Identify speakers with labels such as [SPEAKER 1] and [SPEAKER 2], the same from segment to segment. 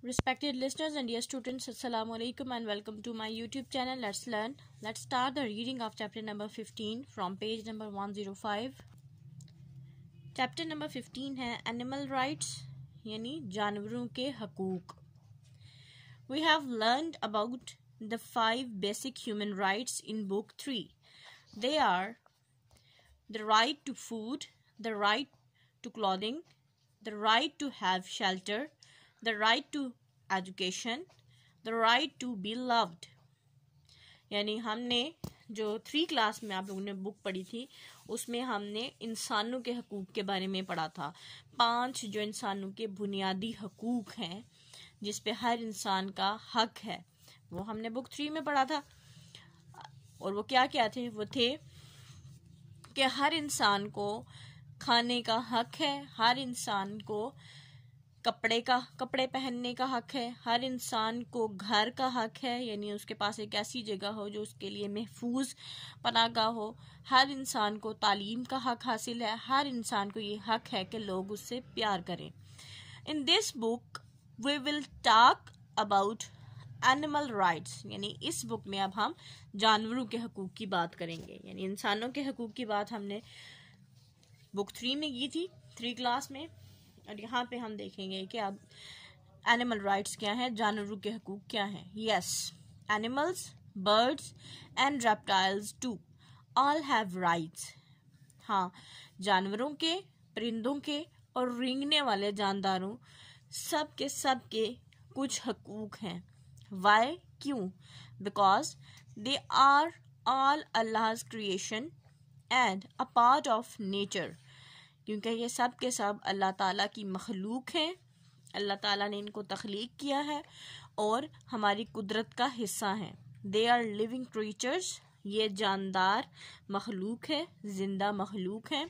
[SPEAKER 1] Respected listeners and dear students, Assalamu alaikum and welcome to my YouTube channel. Let's learn. Let's start the reading of chapter number 15 from page number 105. Chapter number 15 is Animal Rights यानी जानवरों के We have learned about the five basic human rights in book 3. They are the right to food, the right to clothing, the right to have shelter, the right to education the right to be loved यानी हमने जो three class में आप लोगों ने book पढ़ी थी उसमें हमने इंसानों के हकूक़ के बारे में पढ़ा था पांच जो इंसानों के बुनियादी हकूक़ हैं जिस पे हर इंसान का हक है वो हमने बुक थ्री में पढ़ा था और वो क्या क्या थे वो थे कि हर इंसान को खाने का हक है हर इंसान को कपड़े का कपड़े पहनने का हक है हर इंसान को घर का हक है यानी उसके पास एक ऐसी जगह हो जो उसके लिए महफूज पनागा हो हर इंसान को तालीम का हक हासिल है हर इंसान को ये हक है कि लोग उससे प्यार करें in this book we will talk about animal rights यानी इस बुक में अब हम जानवरों के हकूक़ की बात करेंगे यानी इंसानों के हकूक़ की बात हमने बुक थ्री में की थी थ्री क्लास में और यहाँ पे हम देखेंगे कि अब एनिमल राइट्स क्या हैं जानवरों के हकूक क्या हैं yes animals birds and reptiles too all have rights हाँ जानवरों के परिंदों के और रिंगने वाले जानदारों सब के सब के कुछ हकूक हैं वाई क्यों because they are all Allah creation and a part of nature क्योंकि ये सब के सब अल्लाह ताला की मखलूक हैं अल्लाह ताला ने इनको तख्लीक किया है और हमारी कुदरत का हिस्सा हैं दे आर लिविंग क्रीचर्स ये जानदार मखलूक है जिंदा मखलूक हैं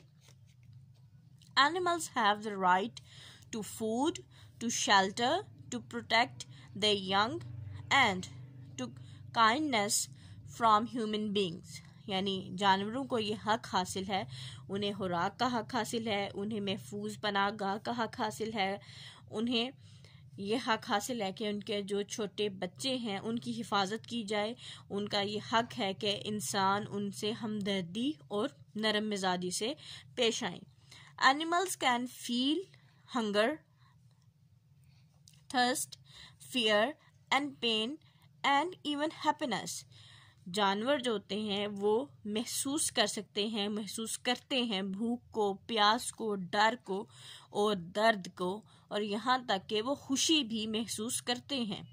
[SPEAKER 1] animals have the right to food to shelter to protect the young and to kindness from human beings यानी जानवरों को ये हक हासिल है उन्हें खुराक का हक हासिल है उन्हें महफूज पनाह गाह का हक हासिल है उन्हें ये हक हासिल है कि उनके जो छोटे बच्चे हैं उनकी हिफाजत की जाए उनका ये हक है कि इंसान उनसे हमदर्दी और नरम मिजाजी से पेश आए animals can feel hunger thirst fear and pain and even happiness जानवर जो होते हैं वो महसूस कर सकते हैं महसूस करते हैं भूख को प्यास को डर को और दर्द को और यहाँ तक कि वो खुशी भी महसूस करते हैं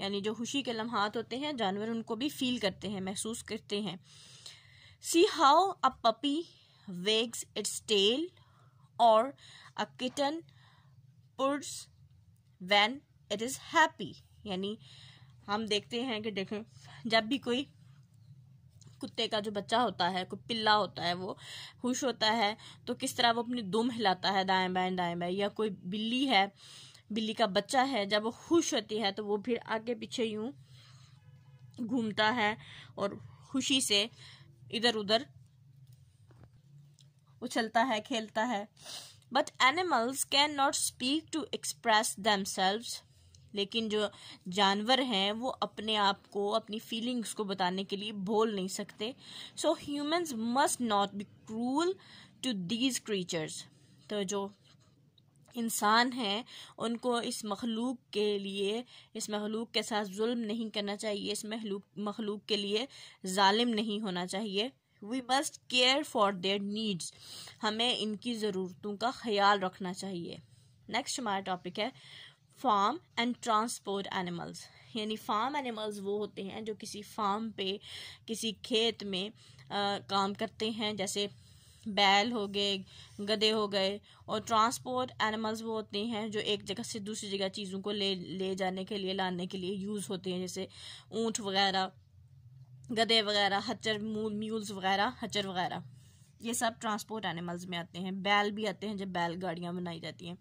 [SPEAKER 1] यानी जो खुशी के लम्हात होते हैं जानवर उनको भी फील करते हैं महसूस करते हैं see how a puppy wags its tail और a kitten purrs when it is happy यानी हम देखते हैं कि देखें जब भी कोई कुत्ते का जो बच्चा होता है कोई पिल्ला होता है वो खुश होता है तो किस तरह वो अपनी दुम हिलाता है दाएं बाएं दाएं बाएं या कोई बिल्ली है बिल्ली का बच्चा है जब वो खुश होती है तो वो फिर आगे पीछे यूं घूमता है और खुशी से इधर उधर उछलता है खेलता है but animals can not speak to express them लेकिन जो जानवर हैं वो अपने आप को अपनी फीलिंग्स को बताने के लिए बोल नहीं सकते so humans must not be cruel to these creatures तो जो इंसान हैं उनको इस मखलूक के लिए इस मखलूक के साथ जुल्म नहीं करना चाहिए इस मखलूक मखलूक के लिए जालिम नहीं होना चाहिए we must care for their needs हमें इनकी ज़रूरतों का ख्याल रखना चाहिए नेक्स्ट हमारा टॉपिक है फार्म एंड ट्रांसपोर्ट एनिमल्स यानी फार्म एनिमल्स वो होते हैं जो किसी फार्म पे किसी खेत में आ, काम करते हैं जैसे बैल हो गए गधे हो गए और ट्रांसपोर्ट एनिमल्स वो होते हैं जो एक जगह से दूसरी जगह चीज़ों को ले ले जाने के लिए लाने के लिए यूज़ होते हैं जैसे ऊँट वगैरह गधे वगैरह हचर म्यूल्स वगैरह हचर वगैरह ये सब ट्रांसपोर्ट एनिमल्स में आते हैं बैल भी आते हैं जब बैल गाड़ियाँ बनाई जाती हैं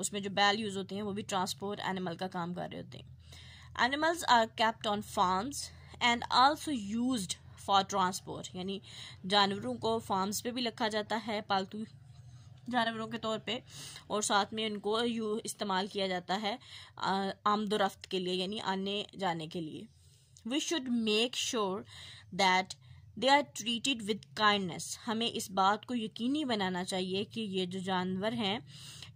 [SPEAKER 1] उसमें जो बैल यूज़ होते हैं वो भी ट्रांसपोर्ट एनिमल का काम कर रहे होते हैं animals are kept on farms and also use for transport यानी जानवरों को फार्म्स पे भी रखा जाता है पालतू जानवरों के तौर पे और साथ में उनको यू इस्तेमाल किया जाता है आमदोरफ्त के लिए यानी आने जाने के लिए we should make sure that they are treated with kindness हमें इस बात को यकीनी बनाना चाहिए कि ये जो जानवर हैं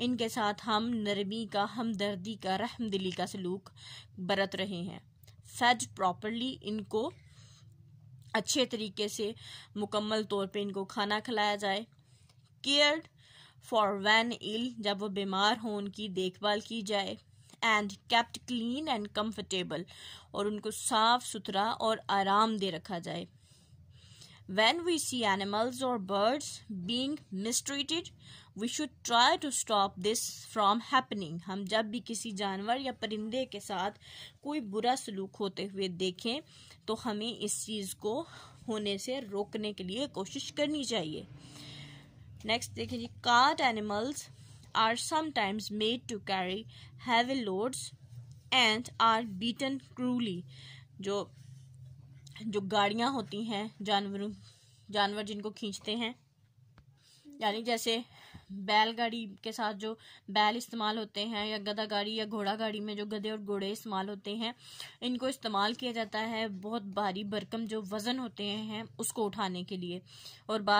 [SPEAKER 1] इनके साथ हम नरमी का हमदर्दी का रहम दिली का सलूक बरत रहे हैं फैज प्रॉपरली इनको अच्छे तरीके से मुकम्मल तौर पे इनको खाना खिलाया जाए केयर्ड फॉर वैन इल जब वो बीमार हों उनकी देखभाल की जाए and kept clean and comfortable और उनको साफ सुथरा और आराम दे रखा जाए When we see animals or birds being mistreated, we should try to stop this from happening हम जब भी किसी जानवर या परिंदे के साथ कोई बुरा सलूक होते हुए देखें तो हमें इस चीज़ को होने से रोकने के लिए कोशिश करनी चाहिए नेक्स्ट देखिए जी cart animals are sometimes made to carry heavy loads and are beaten cruelly जो जो गाड़ियाँ होती हैं जानवरों जानवर जिनको खींचते हैं यानी जैसे बैलगाड़ी के साथ जो बैल इस्तेमाल होते हैं या गदा गाड़ी या घोड़ा गाड़ी में जो गधे और घोड़े इस्तेमाल होते हैं इनको इस्तेमाल किया जाता है बहुत भारी बरकम जो वज़न होते हैं उसको उठाने के लिए और बा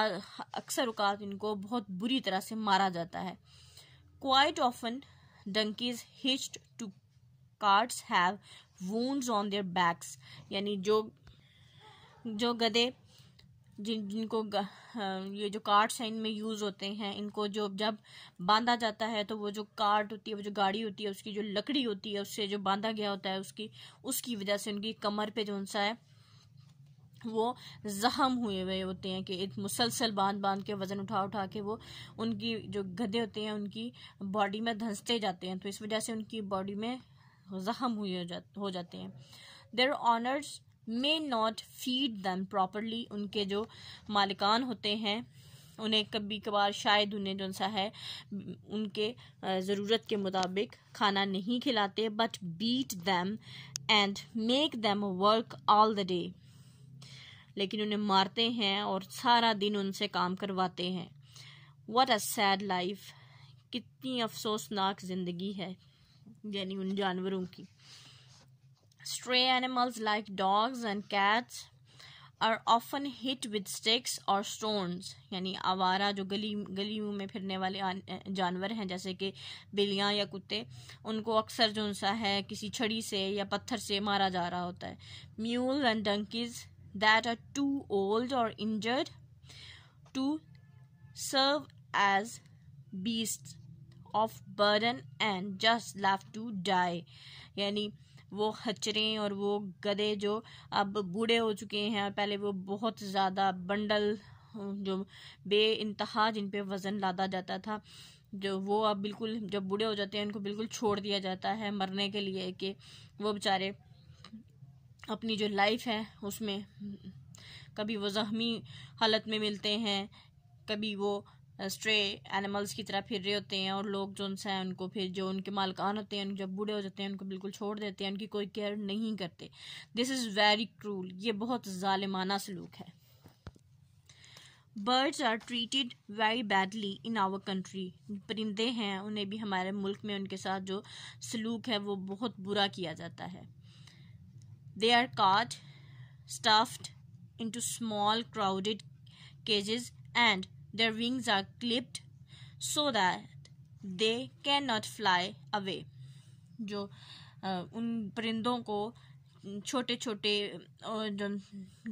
[SPEAKER 1] अक्सर उकात इनको बहुत बुरी तरह से मारा जाता है quite often donkeys hitched to carts have wounds on their backs यानी जो जो गधे जिन जिनको ये जो कार्ड्स हैं इनमें यूज़ होते हैं इनको जो जब बांधा जाता है तो वो जो कार्ड होती है वो जो गाड़ी होती है उसकी जो लकड़ी होती है उससे जो बांधा गया होता है उसकी उसकी वजह से उनकी कमर पे जो उनसा है वो जख्म हुए हुए होते हैं कि एक मुसलसल बांध बांध के वज़न उठा उठा के वो उनकी जो गधे होते हैं उनकी बॉडी में धंसते जाते हैं तो इस वजह से उनकी बॉडी में जख्म हुए हो जाते हैं their owners may not feed them properly उनके जो मालिकान होते हैं उन्हें कभी कभार शायद उन्हें जो सा है उनके ज़रूरत के मुताबिक खाना नहीं खिलाते but beat them and make them work all the day लेकिन उन्हें मारते हैं और सारा दिन उनसे काम करवाते हैं वट अ सैड लाइफ कितनी अफसोसनाक ज़िंदगी है यानी उन जानवरों की Stray animals like dogs and cats are often hit with sticks or stones यानी आवारा जो गली गलियों में फिरने वाले जानवर हैं जैसे कि बिल्लियाँ या कुत्ते उनको अक्सर जो सा है किसी छड़ी से या पत्थर से मारा जा रहा होता है mule and donkeys that are too old और injured to serve as beast of burden and just left to die यानी वो खचरें और वो गधे जो अब बूढ़े हो चुके हैं और पहले वो बहुत ज़्यादा बंडल जो बे इंतहा जिन पे वज़न लादा जाता था जो वो अब बिल्कुल जब बूढ़े हो जाते हैं उनको बिल्कुल छोड़ दिया जाता है मरने के लिए कि वो बेचारे अपनी जो लाइफ है उसमें कभी वो ज़ख्मी हालत में मिलते हैं कभी वो स्ट्रे एनिमल्स की तरह फिर रहे होते हैं और लोग जो हैं उनको फिर जो उनके मालकान होते हैं जब बूढ़े हो जाते हैं उनको बिल्कुल छोड़ देते हैं उनकी कोई केयर नहीं करते दिस इज़ वेरी क्रूल ये बहुत ालिमाना सलूक है birds are treated very badly in our country परिंदे हैं उन्हें भी हमारे मुल्क में उनके साथ जो सलूक है वो बहुत बुरा किया जाता है they are caught stuffed into small crowded cages and Their wings are clipped so that they cannot fly away. जो उन परिंदों को छोटे छोटे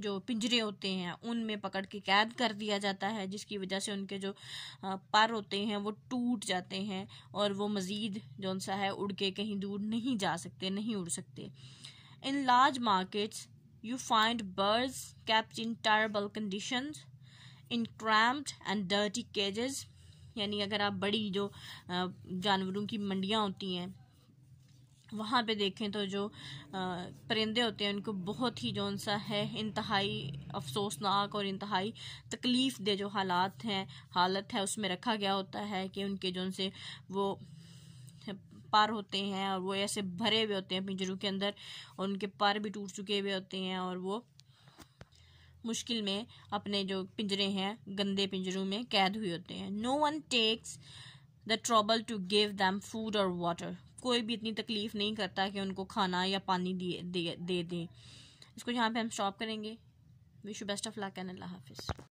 [SPEAKER 1] जो पिंजरे होते हैं उनमें पकड़ के कैद कर दिया जाता है जिसकी वजह से उनके जो पर होते हैं वो टूट जाते हैं और वो मज़ीद जो सा है उड़ के कहीं दूर नहीं जा सकते नहीं उड़ सकते in large markets you find birds kept in terrible conditions in cramped and dirty cages यानी अगर आप बड़ी जो जानवरों की मंडियाँ होती हैं वहाँ पे देखें तो जो परिंदे होते हैं उनको बहुत ही जौन सा है इंतहाई अफसोसनाक और इंतहाई तकलीफ़ दे जो हालात हैं हालत है उसमें रखा गया होता है कि उनके जौन से वो पार होते हैं और वो ऐसे भरे हुए होते हैं पिंजरों के अंदर और उनके पार भी टूट चुके हुए होते हैं और वो मुश्किल में अपने जो पिंजरे हैं गंदे पिंजरों में कैद हुए होते हैं no one takes the trouble to give them food और वाटर कोई भी इतनी तकलीफ नहीं करता कि उनको खाना या पानी दे दे दें दे। इसको यहाँ पे हम स्टॉप करेंगे wish you best of luck and Allah हाफिज़